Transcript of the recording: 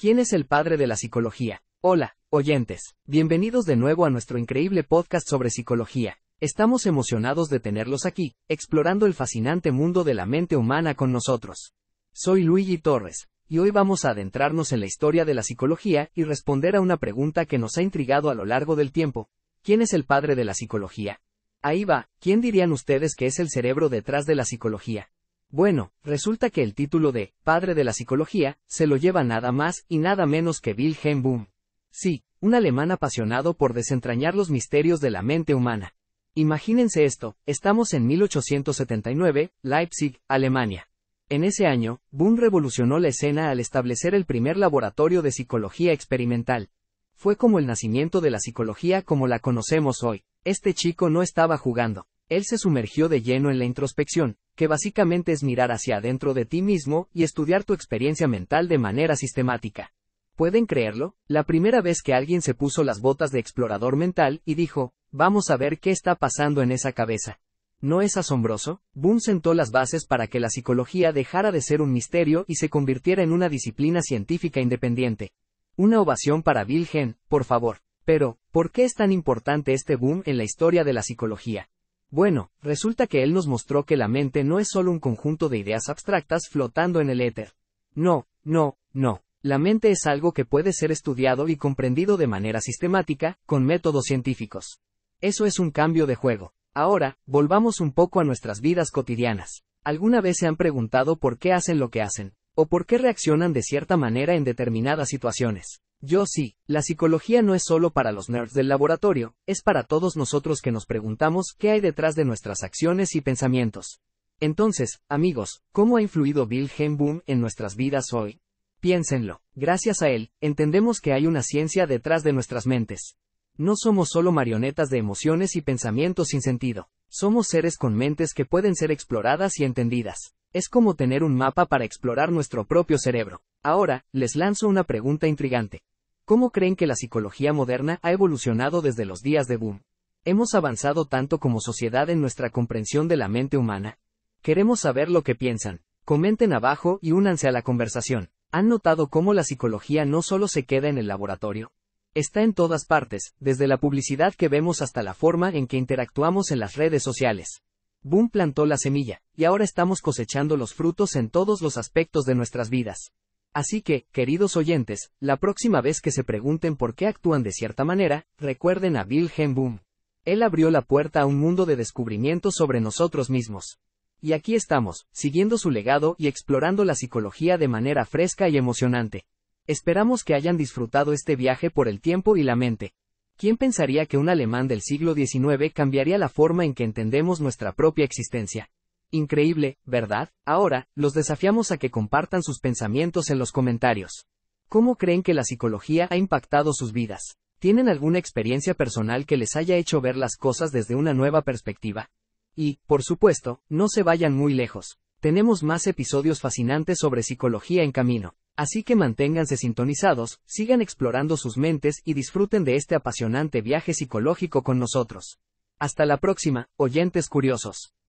¿Quién es el padre de la psicología? Hola, oyentes, bienvenidos de nuevo a nuestro increíble podcast sobre psicología. Estamos emocionados de tenerlos aquí, explorando el fascinante mundo de la mente humana con nosotros. Soy Luigi Torres, y hoy vamos a adentrarnos en la historia de la psicología y responder a una pregunta que nos ha intrigado a lo largo del tiempo. ¿Quién es el padre de la psicología? Ahí va, ¿quién dirían ustedes que es el cerebro detrás de la psicología? Bueno, resulta que el título de padre de la psicología se lo lleva nada más y nada menos que Wilhelm Boom. Sí, un alemán apasionado por desentrañar los misterios de la mente humana. Imagínense esto, estamos en 1879, Leipzig, Alemania. En ese año, Boom revolucionó la escena al establecer el primer laboratorio de psicología experimental. Fue como el nacimiento de la psicología como la conocemos hoy. Este chico no estaba jugando. Él se sumergió de lleno en la introspección, que básicamente es mirar hacia adentro de ti mismo y estudiar tu experiencia mental de manera sistemática. ¿Pueden creerlo? La primera vez que alguien se puso las botas de explorador mental y dijo, vamos a ver qué está pasando en esa cabeza. ¿No es asombroso? Boone sentó las bases para que la psicología dejara de ser un misterio y se convirtiera en una disciplina científica independiente. Una ovación para Bill Hen, por favor. Pero, ¿por qué es tan importante este boom en la historia de la psicología? Bueno, resulta que él nos mostró que la mente no es solo un conjunto de ideas abstractas flotando en el éter. No, no, no. La mente es algo que puede ser estudiado y comprendido de manera sistemática, con métodos científicos. Eso es un cambio de juego. Ahora, volvamos un poco a nuestras vidas cotidianas. ¿Alguna vez se han preguntado por qué hacen lo que hacen? ¿O por qué reaccionan de cierta manera en determinadas situaciones? Yo sí, la psicología no es solo para los nerds del laboratorio, es para todos nosotros que nos preguntamos qué hay detrás de nuestras acciones y pensamientos. Entonces, amigos, ¿cómo ha influido Bill Boom en nuestras vidas hoy? Piénsenlo, gracias a él, entendemos que hay una ciencia detrás de nuestras mentes. No somos solo marionetas de emociones y pensamientos sin sentido, somos seres con mentes que pueden ser exploradas y entendidas. Es como tener un mapa para explorar nuestro propio cerebro. Ahora, les lanzo una pregunta intrigante. ¿Cómo creen que la psicología moderna ha evolucionado desde los días de Boom? ¿Hemos avanzado tanto como sociedad en nuestra comprensión de la mente humana? Queremos saber lo que piensan. Comenten abajo y únanse a la conversación. ¿Han notado cómo la psicología no solo se queda en el laboratorio? Está en todas partes, desde la publicidad que vemos hasta la forma en que interactuamos en las redes sociales. Boom plantó la semilla, y ahora estamos cosechando los frutos en todos los aspectos de nuestras vidas. Así que, queridos oyentes, la próxima vez que se pregunten por qué actúan de cierta manera, recuerden a Wilhelm Boom. Él abrió la puerta a un mundo de descubrimientos sobre nosotros mismos. Y aquí estamos, siguiendo su legado y explorando la psicología de manera fresca y emocionante. Esperamos que hayan disfrutado este viaje por el tiempo y la mente. ¿Quién pensaría que un alemán del siglo XIX cambiaría la forma en que entendemos nuestra propia existencia? Increíble, ¿verdad? Ahora, los desafiamos a que compartan sus pensamientos en los comentarios. ¿Cómo creen que la psicología ha impactado sus vidas? ¿Tienen alguna experiencia personal que les haya hecho ver las cosas desde una nueva perspectiva? Y, por supuesto, no se vayan muy lejos. Tenemos más episodios fascinantes sobre psicología en camino. Así que manténganse sintonizados, sigan explorando sus mentes y disfruten de este apasionante viaje psicológico con nosotros. Hasta la próxima, oyentes curiosos.